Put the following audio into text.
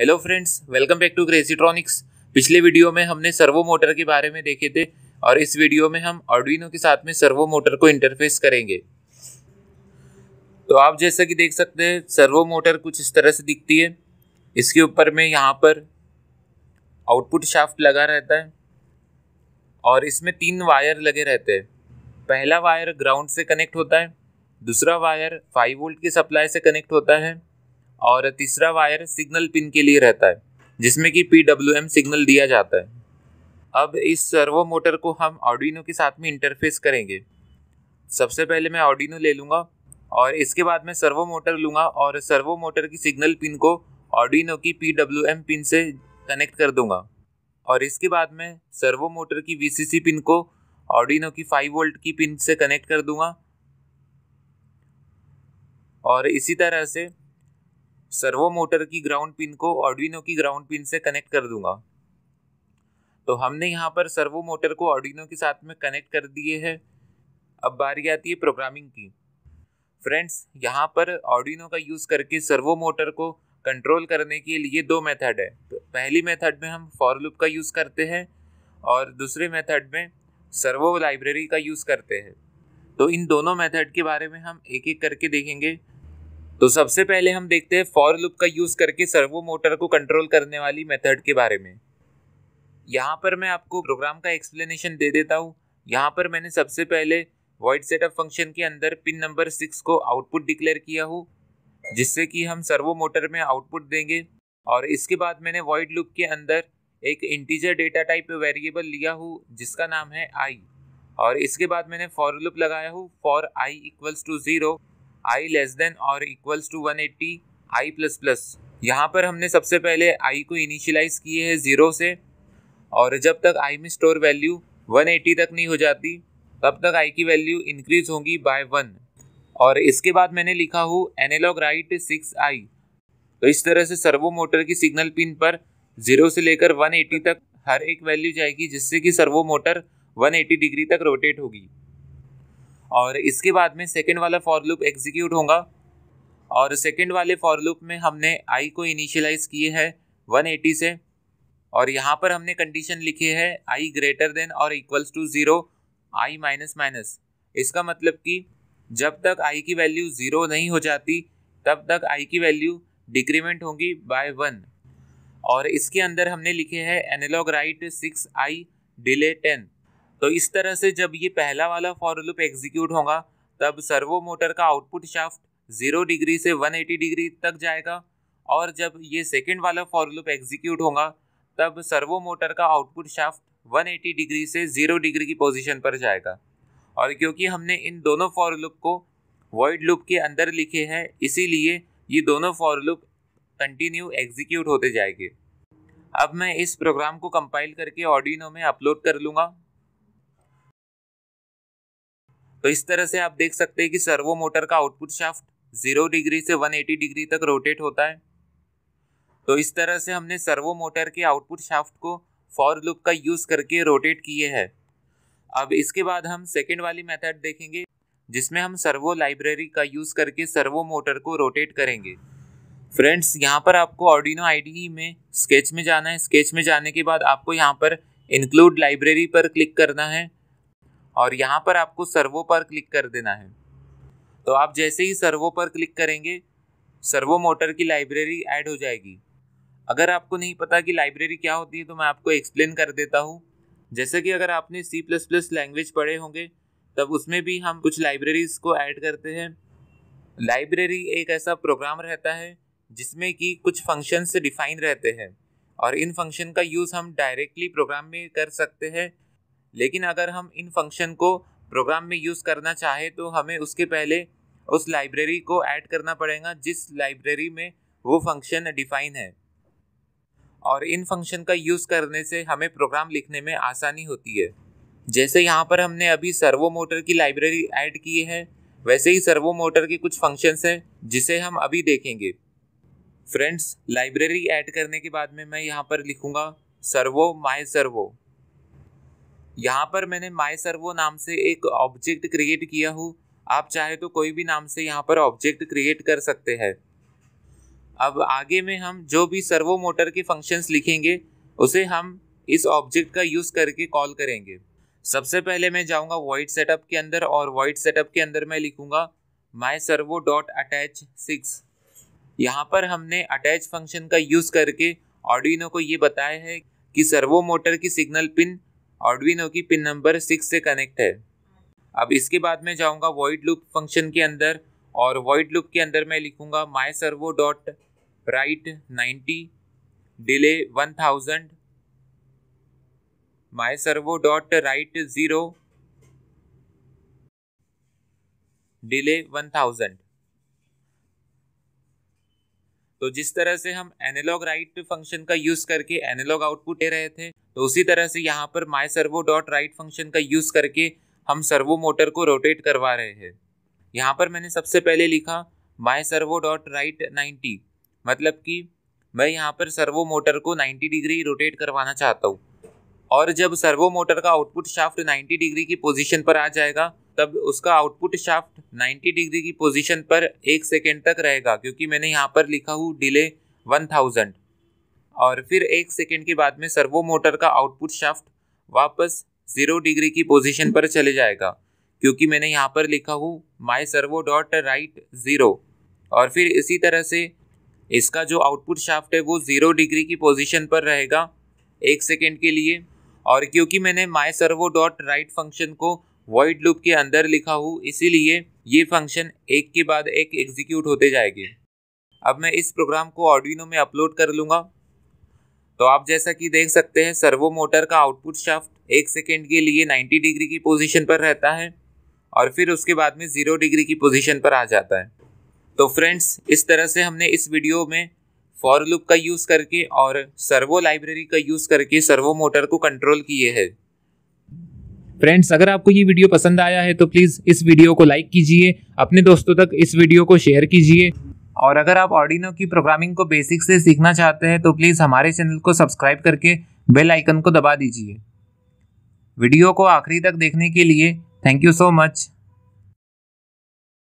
hello friends welcome back to Crazytronics पिछले video में हमने सर्वो मोटर के बारे में देखे थे और इस वीडियो में हम ऑडविनो के साथ में सर्वो मोटर को इंटरफेस करेंगे तो आप जैसा कि देख सकते हैं सर्वो मोटर कुछ इस तरह से दिखती है इसके ऊपर में यहाँ पर आउटपुट शाफ्ट लगा रहता है और इसमें तीन वायर लगे रहते हैं पहला वायर ग्राउंड से कनेक्ट होता है दूसरा वायर 5 वोल्ट की सप्लाई से कनेक्ट होता है और तीसरा वायर सिग्नल पिन के लिए रहता है जिसमें कि पी सिग्नल दिया जाता है अब इस सर्वो मोटर को हम ऑडिनो के साथ में इंटरफेस करेंगे सबसे पहले मैं ऑडिनो ले लूँगा और इसके बाद मैं सर्वो मोटर लूँगा और सर्वो मोटर की सिग्नल पिन को ऑडिनो की पी पिन से कनेक्ट कर दूँगा और इसके बाद मैं सर्वो मोटर की वी पिन को ऑडिनो की फाइव वोल्ट की पिन से कनेक्ट कर दूंगा और इसी तरह से सर्वो मोटर की ग्राउंड पिन को ऑडिनो की ग्राउंड पिन से कनेक्ट कर दूंगा तो हमने यहाँ पर सर्वो मोटर को ऑडिनो के साथ में कनेक्ट कर दिए है अब बारी आती है प्रोग्रामिंग की फ्रेंड्स यहाँ पर ऑडिनो का यूज़ करके सर्वो मोटर को कंट्रोल करने के लिए दो मेथड है तो पहली मेथड में हम फॉर लूप का यूज़ करते हैं और दूसरे मेथड में सर्वो लाइब्रेरी का यूज़ करते हैं तो इन दोनों मेथड के बारे में हम एक एक करके देखेंगे तो सबसे पहले हम देखते हैं फॉर लूप का यूज़ करके सर्वो मोटर को कंट्रोल करने वाली मेथड के बारे में यहाँ पर मैं आपको प्रोग्राम का एक्सप्लेनेशन दे देता हूँ यहाँ पर मैंने सबसे पहले वॉइड सेटअप फंक्शन के अंदर पिन नंबर सिक्स को आउटपुट डिक्लेयर किया हूँ जिससे कि हम सर्वो मोटर में आउटपुट देंगे और इसके बाद मैंने वॉइड लूप के अंदर एक इंटीजर डेटा टाइप वेरिएबल लिया हूँ जिसका नाम है आई और इसके बाद मैंने फॉर लूप लगाया हूँ for I equals to zero I less than और equals to one eighty I plus plus यहाँ पर हमने सबसे पहले आई को इनिशियलाइज किए हैं ज़ीरो से और जब तक आई में स्टोर वैल्यू वन एट्टी तक नहीं हो जाती तब तक आई की वैल्यू इंक्रीज होगी बाय वन और इसके बाद मैंने लिखा हूँ एनालॉग राइट सिक्स आई तो इस तरह से सर्वो मोटर की सिग्नल पिन पर ज़ीरो से लेकर वन एट्टी तक हर एक वैल्यू जाएगी जिससे कि servo motor one eighty degree तक रोटेट होगी और इसके बाद में सेकेंड वाला फॉर लूप एग्जीक्यूट होगा और सेकेंड वाले फॉर लूप में हमने आई को इनिशियलाइज़ किए हैं 180 से और यहाँ पर हमने कंडीशन लिखी है आई ग्रेटर देन और equals to zero I minus minus इसका मतलब कि जब तक आई की वैल्यू ज़ीरो नहीं हो जाती तब तक आई की वैल्यू डिक्रीमेंट होगी बाय वन और इसके अंदर हमने लिखे है analog write six I delay ten तो इस तरह से जब ये पहला वाला फॉर लूप एग्जीक्यूट होगा तब सर्वो मोटर का आउटपुट शाफ्ट ज़ीरो डिग्री से वन एटी डिग्री तक जाएगा और जब ये सेकेंड वाला फॉर लूप एग्जीक्यूट होगा तब सर्वो मोटर का output shaft one eighty degree से ज़ीरो डिग्री की पोजिशन पर जाएगा और क्योंकि हमने इन दोनों फॉर लूप को वॉइड लूप के अंदर लिखे हैं इसीलिए ये दोनों फॉर लूप कंटिन्यू एग्जीक्यूट होते जाएंगे अब मैं इस प्रोग्राम को कंपाइल करके ऑडिनो में अपलोड कर लूँगा तो इस तरह से आप देख सकते हैं कि सर्वो मोटर का आउटपुट शाफ्ट जीरो डिग्री से वन एटी डिग्री तक रोटेट होता है तो इस तरह से हमने सर्वो मोटर के आउटपुट शाफ्ट को फॉर लुक का यूज़ करके रोटेट किए हैं अब इसके बाद हम सेकेंड वाली मेथड देखेंगे जिसमें हम सर्वो लाइब्रेरी का यूज़ करके सर्वो मोटर को रोटेट करेंगे फ्रेंड्स यहाँ पर आपको ऑडिनो आईडी e में स्केच में जाना है स्केच में जाने के बाद आपको यहाँ पर इंक्लूड लाइब्रेरी पर क्लिक करना है और यहाँ पर आपको सर्वो पर क्लिक कर देना है तो आप जैसे ही सर्वो पर क्लिक करेंगे सर्वो मोटर की लाइब्रेरी ऐड हो जाएगी अगर आपको नहीं पता कि लाइब्रेरी क्या होती है तो मैं आपको एक्सप्लेन कर देता हूँ जैसे कि अगर आपने सी प्लस प्लस लैंग्वेज पढ़े होंगे तब उसमें भी हम कुछ लाइब्रेरीज़ को ऐड करते हैं लाइब्रेरी एक ऐसा प्रोग्राम रहता है जिसमें कि कुछ फंक्शन से डिफाइन रहते हैं और इन फंक्शन का यूज़ हम डायरेक्टली प्रोग्राम में कर सकते हैं लेकिन अगर हम इन फंक्शन को प्रोग्राम में यूज़ करना चाहे तो हमें उसके पहले उस लाइब्रेरी को ऐड करना पड़ेगा जिस लाइब्रेरी में वो फंक्शन डिफाइन है और इन फंक्शन का यूज़ करने से हमें प्रोग्राम लिखने में आसानी होती है जैसे यहाँ पर हमने अभी सर्वो मोटर की लाइब्रेरी ऐड की है वैसे ही सर्वो मोटर के कुछ फंक्शंस हैं जिसे हम अभी देखेंगे फ्रेंड्स लाइब्रेरी ऐड करने के बाद में मैं यहाँ पर लिखूँगा सर्वो माई सर्वो यहाँ पर मैंने माई सर्वो नाम से एक ऑब्जेक्ट क्रिएट किया हूँ आप चाहे तो कोई भी नाम से यहाँ पर ऑब्जेक्ट क्रिएट कर सकते हैं अब आगे में हम जो भी सर्वो मोटर के फंक्शंस लिखेंगे उसे हम इस ऑब्जेक्ट का यूज़ करके कॉल करेंगे सबसे पहले मैं जाऊँगा वाइट सेटअप के अंदर और वाइट सेटअप के अंदर मैं लिखूँगा my servo dot attach six यहाँ पर हमने अटैच फंक्शन का यूज़ करके ऑडिनो को ये बताया है कि सर्वो मोटर की सिग्नल पिन आर्डविनो की पिन नंबर सिक्स से कनेक्ट है अब इसके बाद मैं जाऊँगा वॉइड लूप फंक्शन के अंदर और वॉइड लूप के अंदर मैं लिखूँगा my servo dot write ninety delay one thousand my servo dot write zero delay one thousand तो जिस तरह से हम एनालॉग राइट फंक्शन का यूज़ करके एनालॉग आउटपुट दे रहे थे तो उसी तरह से यहाँ पर my servo dot write function का यूज़ करके हम सर्वो मोटर को रोटेट करवा रहे हैं यहाँ पर मैंने सबसे पहले लिखा my servo dot write ninety मतलब कि मैं यहाँ पर सर्वो मोटर को 90 डिग्री रोटेट करवाना चाहता हूँ और जब सर्वो मोटर का आउटपुट शाफ्ट 90 डिग्री की पोजीशन पर आ जाएगा तब उसका आउटपुट शाफ्ट 90 डिग्री की पोजीशन पर एक सेकेंड तक रहेगा क्योंकि मैंने यहाँ पर लिखा हूँ डिले 1000 और फिर एक सेकेंड के बाद में सर्वो मोटर का आउटपुट शाफ्ट वापस ज़ीरो डिग्री की पोजीशन पर चले जाएगा क्योंकि मैंने यहाँ पर लिखा हूँ my servo dot write zero और फिर इसी तरह से इसका जो आउटपुट शाफ्ट है वो ज़ीरो डिग्री की पोजीशन पर रहेगा एक सेकेंड के लिए और क्योंकि मैंने my servo dot write function को वाइड लूप के अंदर लिखा हूँ इसीलिए ये फंक्शन एक के बाद एक एग्जीक्यूट होते जाएंगे अब मैं इस प्रोग्राम को ऑडिनो में अपलोड कर लूँगा तो आप जैसा कि देख सकते हैं सर्वो मोटर का आउटपुट शाफ्ट एक सेकेंड के लिए 90 डिग्री की पोजीशन पर रहता है और फिर उसके बाद में ज़ीरो डिग्री की पोजीशन पर आ जाता है तो फ्रेंड्स इस तरह से हमने इस वीडियो में फॉर लुप का यूज़ करके और सर्वो लाइब्रेरी का यूज़ करके सर्वो मोटर को कंट्रोल किए हैं फ्रेंड्स अगर आपको ये वीडियो पसंद आया है तो प्लीज़ इस वीडियो को लाइक कीजिए अपने दोस्तों तक इस वीडियो को शेयर कीजिए और अगर आप ऑडिनो की प्रोग्रामिंग को बेसिक से सीखना चाहते हैं तो प्लीज़ हमारे चैनल को सब्सक्राइब करके बेल आइकन को दबा दीजिए वीडियो को आखिरी तक देखने के लिए थैंक यू सो मच